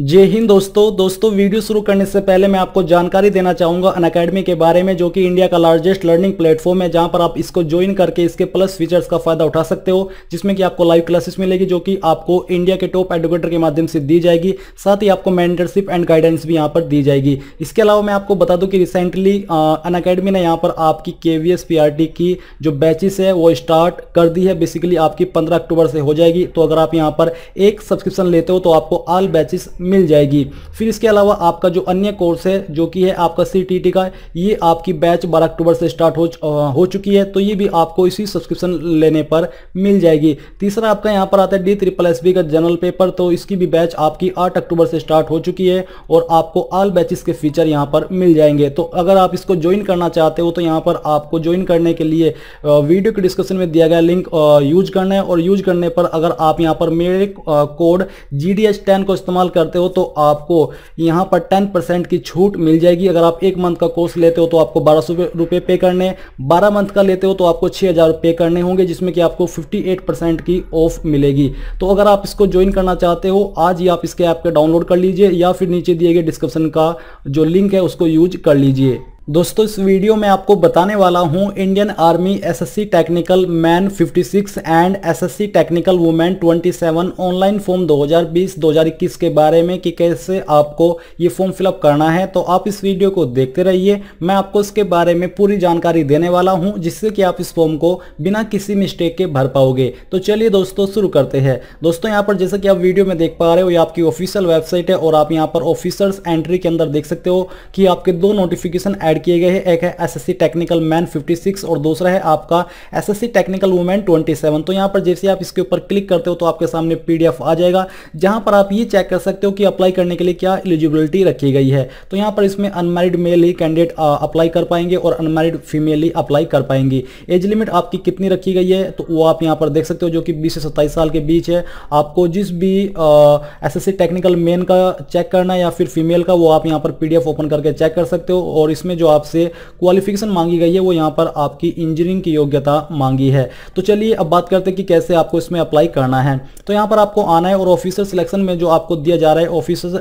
जय हिंद दोस्तों दोस्तों वीडियो शुरू करने से पहले मैं आपको जानकारी देना चाहूंगा अन अकेडमी के बारे में जो कि इंडिया का लार्जेस्ट लर्निंग प्लेटफॉर्म है जहां पर आप इसको ज्वाइन करके इसके प्लस फीचर्स का फायदा उठा सकते हो जिसमें कि आपको लाइव क्लासेस मिलेगी जो कि आपको इंडिया के टॉप एडुकेटर के माध्यम से दी जाएगी साथ ही आपको मैंटरशिप एंड गाइडेंस भी यहाँ पर दी जाएगी इसके अलावा मैं आपको बता दूँ कि रिसेंटली अन अकेडमी ने यहाँ पर आपकी के वी की जो बैचिस है वो स्टार्ट कर दी है बेसिकली आपकी पंद्रह अक्टूबर से हो जाएगी तो अगर आप यहाँ पर एक सब्सक्रिप्शन लेते हो तो आपको ऑल बैचिस मिल जाएगी फिर इसके अलावा आपका जो अन्य कोर्स है जो कि है आपका सी का ये आपकी बैच बारह अक्टूबर से स्टार्ट हो हो चुकी है तो ये भी आपको इसी सब्सक्रिप्शन लेने पर मिल जाएगी तीसरा आपका यहाँ पर आता है डी ट्रिपल एस का जनरल पेपर तो इसकी भी बैच आपकी आठ अक्टूबर से स्टार्ट हो चुकी है और आपको ऑल बैचेस के फीचर यहाँ पर मिल जाएंगे तो अगर आप इसको ज्वाइन करना चाहते हो तो यहाँ पर आपको ज्वाइन करने के लिए वीडियो के डिस्क्रिप्शन में दिया गया लिंक यूज करना है और यूज करने पर अगर आप यहाँ पर मेरे कोड जी डी को इस्तेमाल करते करते हो तो आपको यहाँ पर टेन परसेंट की छूट मिल जाएगी अगर आप एक मंथ का कोर्स लेते हो तो आपको बारह सौ रुपए पे करने बारह मंथ का लेते हो तो आपको छह हज़ार पे करने होंगे जिसमें कि आपको फिफ्टी एट परसेंट की ऑफ मिलेगी तो अगर आप इसको ज्वाइन करना चाहते हो आज ही आप इसके ऐप का डाउनलोड कर लीजिए या फिर नीचे दिए गए डिस्क्रिप्शन का जो लिंक है उसको यूज कर लीजिए दोस्तों इस वीडियो में आपको बताने वाला हूं Indian army SSC technical man 56 and SSC technical women 27 online form 2020-2021 के बारे में कि कैसे आपको ये फॉर्म फिलअप करना है तो आप इस वीडियो को देखते रहिए मैं आपको इसके बारे में पूरी जानकारी देने वाला हूं जिससे कि आप इस फॉर्म को बिना किसी मिस्टेक के भर पाओगे तो चलिए दोस्तों शुरू करते हैं दोस्तों यहाँ पर जैसे कि आप वीडियो में देख पा रहे हो ये आपकी ऑफिशियल वेबसाइट है और आप यहाँ पर ऑफिसर्स एंट्री के अंदर देख सकते हो कि आपके दो नोटिफिकेशन ऐड किए गए हैं एक है एसएससी टेक्निकल मैन 56 और दूसरा है आपका एसएससी टेक्निकल वुमेन 27 तो यहाँ पर जैसे आप इसके ऊपर क्लिक करते हो तो आपके सामने पीडीएफ आ जाएगा जहाँ पर आप ये चेक कर सकते हो कि अप्लाई करने के लिए क्या एलिजिबिलिटी रखी गई है तो यहाँ पर इसमें अनमेरिड मेल ही कैंडिडेट अप्लाई कर पाएंगे और अनमेरिड फीमेल ही अप्लाई कर पाएंगी एज लिमिट आपकी कितनी रखी गई है तो वो आप यहाँ पर देख सकते हो जो कि बीस से सत्ताईस साल के बीच है आपको जिस भी एस टेक्निकल मेन का चेक करना या फिर फीमेल का वो आप यहाँ पर पीडीएफ ओपन करके चेक कर सकते हो और इसमें जो जो आपसे क्वालिफिकेशन मांगी गई है वो यहाँ पर आपकी इंजीनियरिंग की योग्यता मांगी है तो चलिए अब बात करते हैं कि कैसे आपको इसमें अप्लाई करना है तो यहाँ पर आपको आना है और ऑफिसर सिलेक्शन में जो आपको दिया जा रहा है officers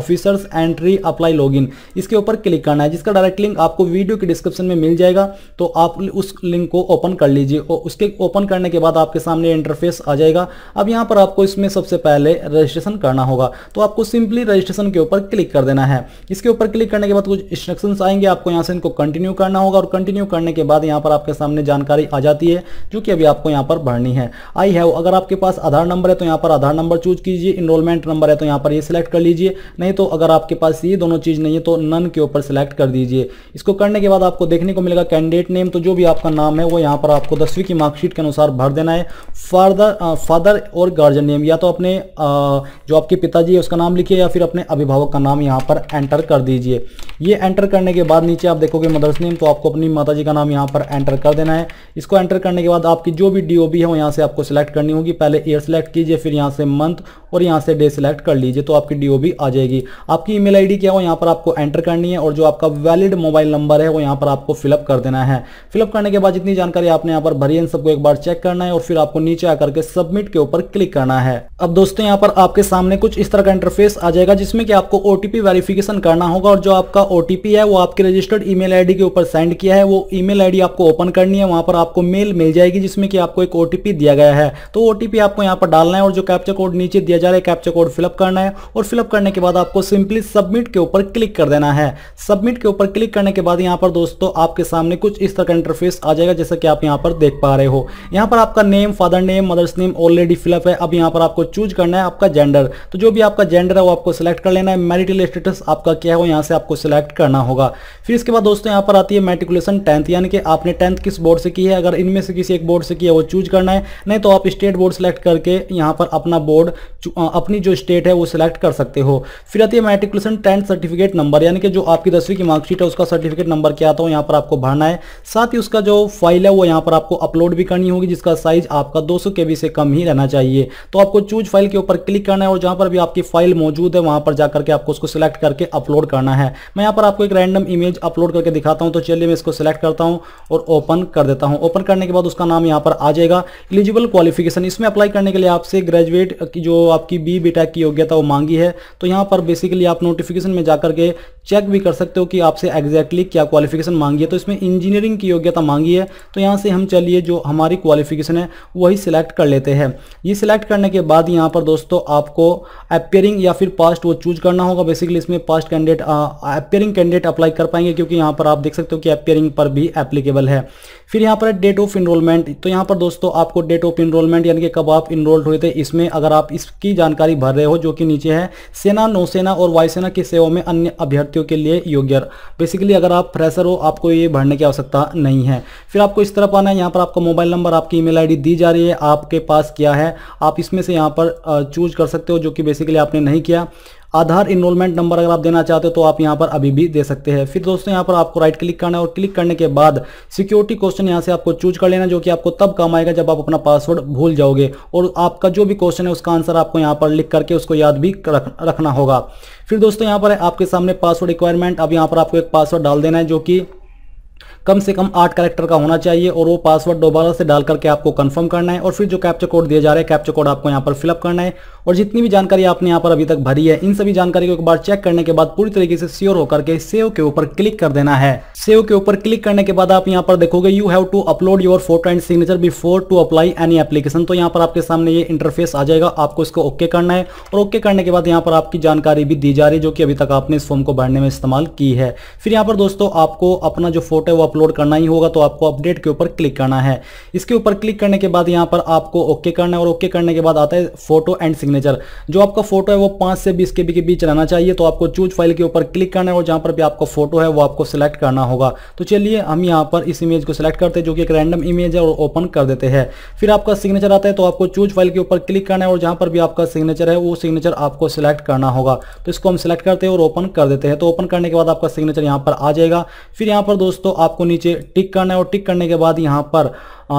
officers entry apply login इसके ऊपर क्लिक करना है जिसका डायरेक्ट लिंक आपको वीडियो के डिस्क्रिप्शन में मिल जाएगा तो आप उस लिंक को ओपन कर लीजिए और उसके ओपन करने के बाद आपके सामने इंटरफेस आ जाएगा अब यहाँ पर आपको इसमें सबसे पहले रजिस्ट्रेशन करना होगा तो आपको सिंपली रजिस्ट्रेशन के ऊपर क्लिक कर देना है इसके ऊपर क्लिक करने के बाद कुछ इंस्ट्रक्शंस आएंगे आपको यहाँ से इनको कंटिन्यू करना होगा और कंटिन्यू करने के बाद यहाँ पर आपके सामने जानकारी आ जाती है जो कि अभी आपको यहाँ पर भरनी है आई हैव अगर आपके पास आधार नंबर है तो यहाँ पर आधार नंबर चूज कीजिए इनरोलमेंट नंबर है तो यहाँ पर ये सिलेक्ट कर लीजिए नहीं तो अगर आपके पास ये दोनों चीज़ नहीं है तो नन के ऊपर सिलेक्ट कर दीजिए इसको करने के बाद आपको देखने को मिलेगा कैंडिडेट नेम तो जो भी आपका नाम है वो यहाँ पर आपको दसवीं की मार्कशीट के अनुसार भर देना है फादर फादर और गार्जियन नेम या तो अपने जो आपके पिताजी है उसका नाम लिखिए या फिर अपने अभिभावक का नाम यहाँ पर एंटर कर दीजिए ये एंटर करने के बाद नीचे नीचे आप देखोगे मदर्स नेम तो आपको अपनी माता जी का नाम यहाँ पर एंटर कर देना है इसको एंटर करने के बाद आपकी जो भी डी है वो यहाँ से आपको सिलेक्ट करनी होगी पहले ईयर सेलेक्ट कीजिए फिर यहाँ से मंथ और यहाँ से डे सिलेक्ट कर लीजिए तो आपकी डी आ जाएगी आपकी ईमेल आईडी क्या हो यहाँ पर आपको एंटर करनी है और जो आपका वैलिड मोबाइल नंबर है वो यहाँ पर आपको फिलअप कर देना है फिलअप करने के बाद जितनी जानकारी आपने यहाँ पर भरी है सबको एक बार चेक करना है और फिर आपको नीचे आकर के सबमिट के ऊपर क्लिक करना है अब दोस्तों यहाँ पर आपके सामने कुछ इस तरह का इंटरफेस आ जाएगा जिसमें कि आपको ओटीपी वेरिफिकेशन करना होगा और जो आपका ओटीपी है वो आपके रजिस्टर रजिस्टर्ड ईमेल आईडी के ऊपर सेंड किया है वो ईमेल आईडी आपको ओपन करनी है वहां पर आपको मेल मिल जाएगी जिसमें कि आपको एक ओटीपी दिया गया है तो ओटीपी आपको यहाँ पर डालना है और जो कैप्चर कोड नीचे दिया जा रहा है कैप्चर कोड फिलअप करना है और फिलअप करने के बाद आपको सिंपली सबमिट के ऊपर क्लिक कर देना है सबमिट के ऊपर क्लिक करने के बाद यहाँ पर दोस्तों आपके सामने कुछ इस तरह का इंटरफेस आ जाएगा जैसा कि आप यहाँ पर देख पा रहे हो यहाँ पर आपका name father name mother's name already fill up है अब यहाँ पर आपको चूज करना है आपका जेंडर तो जो भी आपका जेंडर है वो आपको सिलेक्ट कर लेना है मैरिटल स्टेटस आपका क्या है वो यहाँ से आपको सिलेक्ट करना होगा फिर इसके बाद दोस्तों यहाँ पर आती है मेट्रिकुलेशन टेंथ यानी कि आपने टेंथ किस बोर्ड से की है अगर इनमें से किसी एक बोर्ड से किया वो चूज करना है नहीं तो आप स्टेट बोर्ड सेलेक्ट करके यहाँ पर अपना बोर्ड अपनी जो स्टेट है वो सिलेक्ट कर सकते हो फिर आती है मेट्रिकुलेशन टेंथ सर्टिफिकेट नंबर यानी कि जो आपकी दसवीं की मार्कशीट है उसका सर्टिफिकेट नंबर क्या आता हो यहाँ पर आपको भरना है साथ ही उसका जो फाइल है वो यहाँ पर आपको अपलोड भी करनी होगी जिसका साइज आपका दो केबी से कम ही रहना चाहिए तो आपको चूज फाइल के ऊपर क्लिक करना है और जहाँ पर भी आपकी फाइल मौजूद है वहाँ पर जाकर के आपको उसको सिलेक्ट करके अपलोड करना है मैं यहाँ पर आपको एक रैंडम इमेज अपलोड करके दिखाता हूँ तो चलिए मैं इसको सिलेक्ट करता हूँ और ओपन कर देता हूँ ओपन करने के बाद उसका नाम यहाँ पर आ जाएगा एलिजिबल क्वालिफिकेशन इसमें अप्लाई करने के लिए आपसे ग्रेजुएट की जो आपकी बी बीटेक की योग्यता वो मांगी है तो यहाँ पर बेसिकली आप नोटिफिकेशन में जाकर के चेक भी कर सकते हो कि आपसे एग्जैक्टली क्या क्वालिफिकेशन मांगी है तो इसमें इंजीनियरिंग की योग्यता मांगी है तो यहाँ से हम चलिए जो हमारी क्वालिफिकेशन है वही सिलेक्ट कर लेते हैं ये सिलेक्ट करने के बाद यहाँ पर दोस्तों आपको अपेयरिंग या फिर पास्ट वो चूज करना होगा बेसिकली इसमें past candidate appearing candidate apply कर पाएंगे क्योंकि यहाँ पर आप देख सकते हो कि अपेयरिंग पर भी एप्लीकेबल है फिर यहाँ पर डेट ऑफ इनरोलमेंट तो यहाँ पर दोस्तों आपको डेट ऑफ इनरोलमेंट यानी कि कब आप इनरोल्ड हुए थे इसमें अगर आप इसकी जानकारी भर रहे हो जो कि नीचे है सेना नौसेना और वायुसेना की सेवाओं में अन्य अभ्यर्थियों अभ्यर्थियों के लिए योग्य बेसिकली अगर आप फ्रेशर हो आपको ये भरने की आवश्यकता नहीं है फिर आपको इस तरफ आना है यहाँ पर आपका मोबाइल नंबर आपकी ईमेल आईडी दी जा रही है आपके पास क्या है आप इसमें से यहाँ पर चूज कर सकते हो जो कि बेसिकली आपने नहीं किया आधार इनरोलमेंट नंबर अगर आप देना चाहते हो तो आप यहाँ पर अभी भी दे सकते हैं फिर दोस्तों यहाँ पर आपको राइट क्लिक करना है और क्लिक करने के बाद सिक्योरिटी क्वेश्चन यहाँ से आपको चूज कर लेना जो कि आपको तब काम आएगा जब आप अपना पासवर्ड भूल जाओगे और आपका जो भी क्वेश्चन है उसका आंसर आपको यहाँ पर लिख करके उसको याद भी रख, रखना होगा फिर दोस्तों यहाँ पर है आपके सामने पासवर्ड रिक्वायरमेंट अब यहाँ पर आपको एक पासवर्ड डाल देना है जो कि कम से कम आठ करेक्टर का होना चाहिए और वो पासवर्ड दोबारा से डाल करके आपको कंफर्म करना है और फिर जो कैप्चर कोड दिया जा रहा है कैप्चर कोड आपको यहाँ पर फिलअप करना है और जितनी भी जानकारी आपने यहाँ पर अभी तक भरी है इन सभी जानकारी को एक बार चेक करने के बाद पूरी तरीके से श्योर होकर के सेव के ऊपर क्लिक कर देना है सेव के ऊपर क्लिक करने के बाद आप यहाँ पर देखोगे you have to upload your photo and signature before to apply any application तो यहाँ पर आपके सामने ये इंटरफेस आ जाएगा आपको इसको ओके करना है और ओके करने के बाद यहाँ पर आपकी जानकारी भी दी जा रही है जो कि अभी तक आपने इस फॉर्म को भरने में इस्तेमाल की है फिर यहाँ पर दोस्तों आपको अपना जो फोटो है वो अपलोड करना ही होगा तो आपको अपडेट के ऊपर क्लिक करना है इसके ऊपर क्लिक करने के बाद यहाँ पर आपको ओके करना है और ओके करने के बाद आता है फोटो एंड सिग्नेचर सिग्नेचर जो आपका फोटो है वो पाँच से बीस के के बीच रहना चाहिए तो आपको चूज फाइल के ऊपर क्लिक करना है और जहाँ पर भी आपका फोटो है वो आपको सिलेक्ट करना होगा तो चलिए हम यहाँ पर इस इमेज को सिलेक्ट करते हैं जो कि एक रैंडम इमेज है और ओपन कर देते हैं फिर आपका सिग्नेचर आता है तो आपको चूज फाइल के ऊपर क्लिक करना है और जहाँ पर भी आपका सिग्नेचर है वो सिग्नेचर आपको सिलेक्ट करना होगा तो इसको हम सिलेक्ट करते हैं और ओपन कर देते हैं तो ओपन करने के बाद आपका सिग्नेचर यहाँ पर आ जाएगा फिर यहाँ पर दोस्तों आपको नीचे टिक करना है और टिक करने के बाद यहाँ पर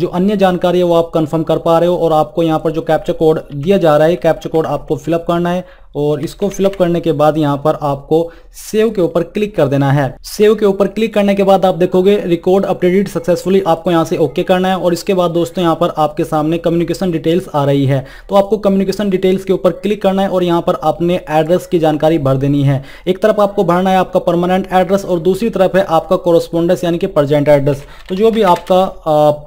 जो अन्य जानकारी है वो आप कन्फर्म कर पा रहे हो और आपको यहाँ पर जो कैप्चर कोड दिया जा रहा है कैप्चर कोड आपको फिलअप करना है और इसको फिलअप करने के बाद यहाँ पर आपको सेव के ऊपर क्लिक कर देना है सेव के ऊपर क्लिक करने के बाद आप देखोगे रिकॉर्ड अपडेटेड सक्सेसफुली आपको यहाँ से ओके करना है और इसके बाद दोस्तों यहाँ पर आपके सामने कम्युनिकेशन डिटेल्स आ रही है तो आपको कम्युनिकेशन डिटेल्स के ऊपर क्लिक करना है और यहाँ पर आपने एड्रेस की जानकारी भर देनी है एक तरफ आपको भरना है आपका परमानेंट एड्रेस और दूसरी तरफ है आपका कोरोस्पोंडेंस यानी कि प्रजेंट एड्रेस तो जो भी आपका आप,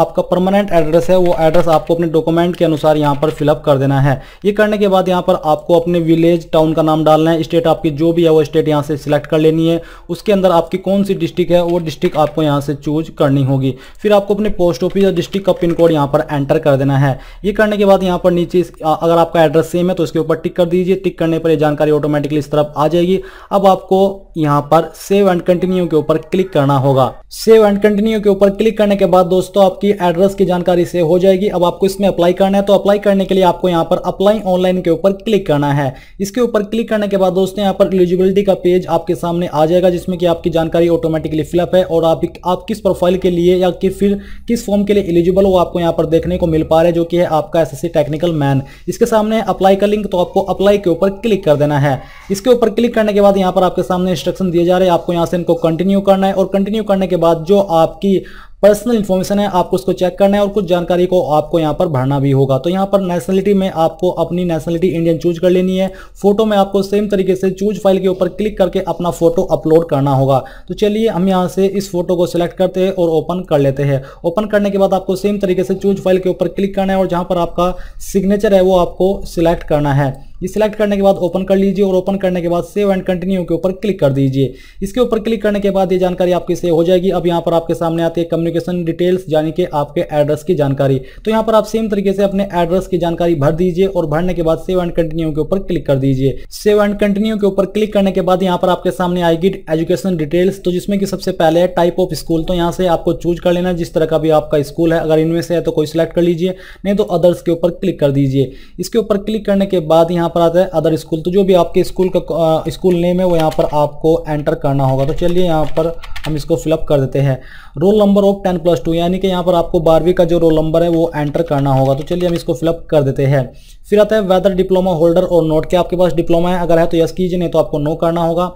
आपका परमानेंट एड्रेस है वो एड्रेस आपको अपने डॉक्यूमेंट के अनुसार यहाँ पर फिलअप कर देना है ये करने के बाद यहाँ पर आपको आपको अपने विलेज टाउन का नाम डालना है स्टेट आपकी जो भी है वो स्टेट यहाँ से सिलेक्ट कर लेनी है उसके अंदर आपकी कौन सी डिस्ट्रिक्ट है वो डिस्ट्रिक्ट आपको यहाँ से चूज करनी होगी फिर आपको अपने पोस्ट ऑफिस या डिस्ट्रिक्ट का पिन कोड यहाँ पर एंटर कर देना है ये करने के बाद यहाँ पर नीचे अगर आपका एड्रेस सेम है तो इसके ऊपर टिक कर दीजिए टिक करने पर यह जानकारी ऑटोमेटिकली इस तरफ आ जाएगी अब आपको यहाँ पर सेव एंड कंटिन्यू के ऊपर क्लिक करना होगा सेव एंड कंटिन्यू के ऊपर क्लिक करने के बाद दोस्तों आपकी एड्रेस की जानकारी सेव हो जाएगी अब आपको इसमें अप्लाई करना है तो अप्लाई करने के लिए आपको यहाँ पर अप्लाई ऑनलाइन के ऊपर क्लिक करना जाना है इसके ऊपर क्लिक करने के बाद दोस्तों यहाँ पर एलिजिबिलिटी का पेज आपके सामने आ जाएगा जिसमें कि आपकी जानकारी ऑटोमेटिकली फिलअप है और आप आप किस प्रोफाइल के लिए या कि फिर किस फॉर्म के लिए एलिजिबल हो आपको यहाँ पर देखने को मिल पा रहा है जो कि है आपका एस टेक्निकल मैन इसके सामने अप्लाई का लिंक तो आपको अप्लाई के ऊपर क्लिक कर देना है इसके ऊपर क्लिक करने के बाद यहाँ पर आपके सामने इंस्ट्रक्शन दिए जा रहे हैं आपको यहाँ से इनको कंटिन्यू करना है और कंटिन्यू करने के बाद जो आपकी पर्सनल इन्फॉर्मेशन है आपको उसको चेक करना है और कुछ जानकारी को आपको यहाँ पर भरना भी होगा तो यहाँ पर नेशनलिटी में आपको अपनी नेशनलिटी इंडियन चूज कर लेनी है फोटो में आपको सेम तरीके से चूज फाइल के ऊपर क्लिक करके अपना फोटो अपलोड करना होगा तो चलिए हम यहाँ से इस फोटो को सिलेक्ट करते हैं और ओपन कर लेते हैं ओपन करने के बाद आपको सेम तरीके से चूज फाइल के ऊपर क्लिक करना है और जहाँ पर आपका सिग्नेचर है वो आपको सिलेक्ट करना है ये सिलेक्ट करने के बाद ओपन कर लीजिए और ओपन करने के बाद सेव एंड कंटिन्यू के ऊपर क्लिक कर दीजिए इसके ऊपर क्लिक करने के बाद ये जानकारी आपकी सेव हो जाएगी अब यहाँ पर आपके सामने आती है कम्युनिकेशन डिटेल्स यानी कि आपके एड्रेस की जानकारी तो यहाँ पर आप सेम तरीके से अपने एड्रेस की जानकारी भर दीजिए और भरने के बाद सेव एंड कंटिन्यू के ऊपर क्लिक कर दीजिए सेव एंड कंटिन्यू के ऊपर क्लिक करने के बाद यहाँ पर आपके सामने आएगी एजुकेशन डिटेल्स तो जिसमें कि सबसे पहले है टाइप ऑफ स्कूल तो यहाँ से आपको चूज कर लेना जिस तरह का भी आपका स्कूल है अगर इनमें से है तो कोई सिलेक्ट कर लीजिए नहीं तो अदर्स के ऊपर क्लिक कर दीजिए इसके ऊपर क्लिक करने के बाद यहाँ यहाँ पर आता है अदर स्कूल तो जो भी आपके स्कूल का स्कूल नेम है वो यहाँ पर आपको एंटर करना होगा तो चलिए यहाँ पर हम इसको फिलअप कर देते हैं roll number of ten plus two यानी कि यहाँ पर आपको बारहवीं का जो रोल नंबर है वो एंटर करना होगा तो चलिए हम इसको फिलअप कर देते हैं फिर आता है वेदर डिप्लोमा होल्डर और नोट के आपके पास डिप्लोमा है अगर है तो यस कीजिए नहीं तो आपको नो करना होगा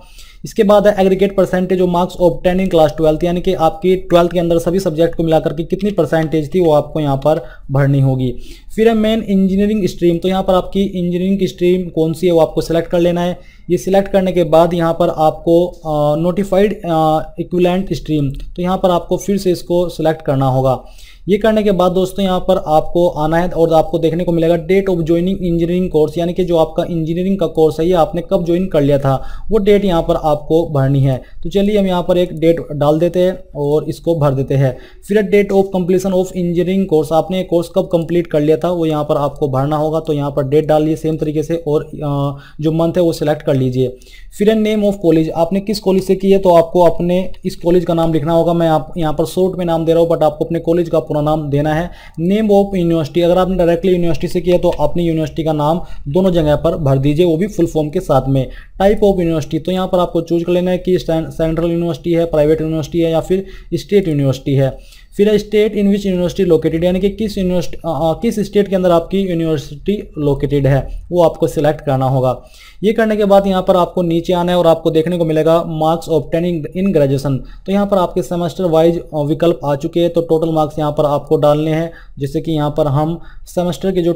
इसके बाद है aggregate percentage of marks obtained in class twelfth यानी कि आपकी ट्वेल्थ के अंदर सभी सब्जेक्ट को मिलाकर के कितनी परसेंटेज थी वो आपको यहाँ पर भरनी होगी फिर है मेन इंजीनियरिंग स्ट्रीम तो यहाँ पर आपकी इंजीनियरिंग की स्ट्रीम कौन सी है वो आपको सेलेक्ट कर लेना है ये सिलेक्ट करने के बाद यहाँ पर आपको नोटिफाइड इक्विलेंट स्ट्रीम तो यहाँ पर आपको फिर से इसको सिलेक्ट करना होगा ये करने के बाद दोस्तों यहाँ पर आपको आना है और आपको देखने को मिलेगा date of joining engineering course यानी कि जो आपका इंजीनियरिंग का कोर्स है ये आपने कब ज्वाइन कर लिया था वो डेट यहाँ पर आपको भरनी है तो चलिए हम यहाँ पर एक डेट डाल देते हैं और इसको भर देते हैं फिर date of completion of engineering course आपने कोर्स कब कंप्लीट कर लिया था वो यहाँ पर आपको भरना होगा तो यहाँ पर डेट डालिए सेम तरीके से और जो मंथ है वो सिलेक्ट कर लीजिए फिर नेम ऑफ कॉलेज आपने किस कॉलेज से की है तो आपको अपने इस कॉलेज का नाम लिखना होगा मैं आप यहाँ पर शॉर्ट में नाम दे रहा हूँ बट आपको अपने कॉलेज का पूरा नाम देना है नेम ऑफ यूनिवर्सिटी अगर आपने डायरेक्टली यूनिवर्सिटी से किया तो अपनी यूनिवर्सिटी का नाम दोनों जगह पर भर दीजिए वो भी फुल फॉर्म के साथ में टाइप ऑफ यूनिवर्सिटी तो यहाँ पर आपको चूज कर लेना है कि सेंट्रल यूनिवर्सिटी है प्राइवेट यूनिवर्सिटी है या फिर स्टेट यूनिवर्सिटी है फिर state in which university located यानी कि किस यूनिवर्सिटी किस स्टेट के अंदर आपकी यूनिवर्सिटी लोकेटेड है वो आपको सिलेक्ट करना होगा ये करने के बाद यहाँ पर आपको नीचे आना है और आपको देखने को मिलेगा मार्क्स ऑप्टेनिंग इन ग्रेजुएशन तो यहाँ पर आपके सेमेस्टर वाइज विकल्प आ चुके हैं तो टोटल मार्क्स यहाँ पर आपको डालने हैं जैसे कि यहाँ पर हम सेमेस्टर के जो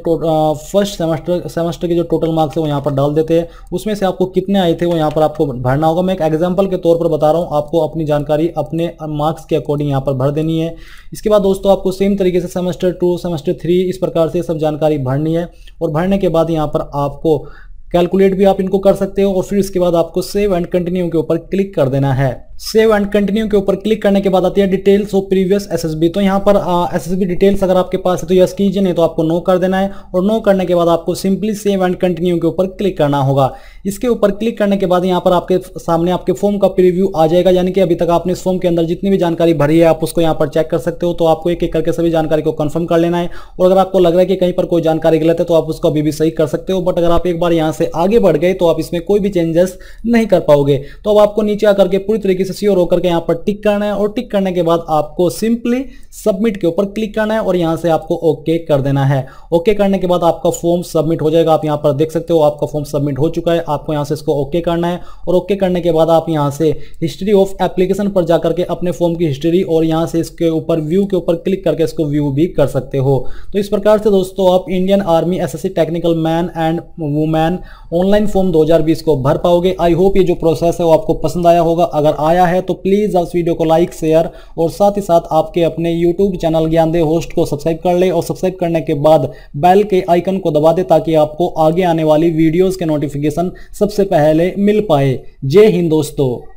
फर्स्ट सेमेस्टर सेमेस्टर के जो टोटल मार्क्स है वो यहाँ पर डाल देते हैं उसमें से आपको कितने आए थे वो यहाँ पर आपको भरना होगा मैं एक एग्जाम्पल के तौर पर बता रहा हूँ आपको अपनी जानकारी अपने मार्क्स के अकॉर्डिंग यहाँ पर भर देनी है इसके बाद दोस्तों आपको सेम तरीके से सेमेस्टर टू सेमेस्टर थ्री इस प्रकार से सब जानकारी भरनी है और भरने के बाद यहाँ पर आपको कैलकुलेट भी आप इनको कर सकते हो और फिर इसके बाद आपको सेव एंड कंटिन्यू के ऊपर क्लिक कर देना है सेव एंड कंटिन्यू के ऊपर क्लिक करने के बाद आती है डिटेल्स ऑफ प्रीवियस एसएसबी तो यहाँ पर एसएसबी डिटेल्स अगर आपके पास है तो यस कीजिए नहीं तो आपको नो कर देना है और नो करने के बाद आपको सिंपली सेव एंड कंटिन्यू के ऊपर क्लिक करना होगा इसके ऊपर क्लिक करने के बाद यहाँ पर आपके सामने आपके फॉर्म का प्रिव्यू आ जाएगा यानी कि अभी तक आपने इस फॉर्म के अंदर जितनी भी जानकारी भरी है आप उसको यहाँ पर चेक कर सकते हो तो आपको एक एक करके सभी जानकारी को कन्फर्म कर लेना है और अगर आपको लग रहा है कि कहीं पर कोई जानकारी गलत है तो आप उसको अभी भी सही कर सकते हो बट अगर आप एक बार यहाँ से आगे बढ़ गए तो आप इसमें कोई भी चेंजेस नहीं कर पाओगे तो अब आपको नीचे आकर के पूरी तरीके से श्योर होकर के यहाँ पर टिक करना है और टिक करने के बाद आपको सिंपली सबमिट के ऊपर क्लिक करना है और यहाँ से आपको ओके कर देना है ओके करने के बाद आपका फॉर्म सबमिट हो जाएगा आप यहाँ पर देख सकते हो आपका फॉर्म सबमिट हो चुका है आपको यहाँ से इसको ओके करना है और ओके करने के बाद आप यहाँ से हिस्ट्री ऑफ एप्लीकेशन पर जाकर के अपने फॉर्म की हिस्ट्री और यहाँ से इसके ऊपर व्यू के ऊपर क्लिक करके इसको व्यू भी कर सकते हो तो इस प्रकार से दोस्तों आप Indian army S technical man and woman online form दो को भर पाओगे आई होप ये जो प्रोसेस है वो आपको पसंद आया होगा अगर आया आया है तो प्लीज़ इस वीडियो को लाइक शेयर और साथ ही साथ आपके अपने यूट्यूब चैनल ज्ञानदेव होस्ट को सब्सक्राइब कर ले और सब्सक्राइब करने के बाद बैल के आइकन को दबा दे ताकि आपको आगे आने वाली वीडियोज़ के नोटिफिकेशन सबसे पहले मिल पाए जय हिंद दोस्तों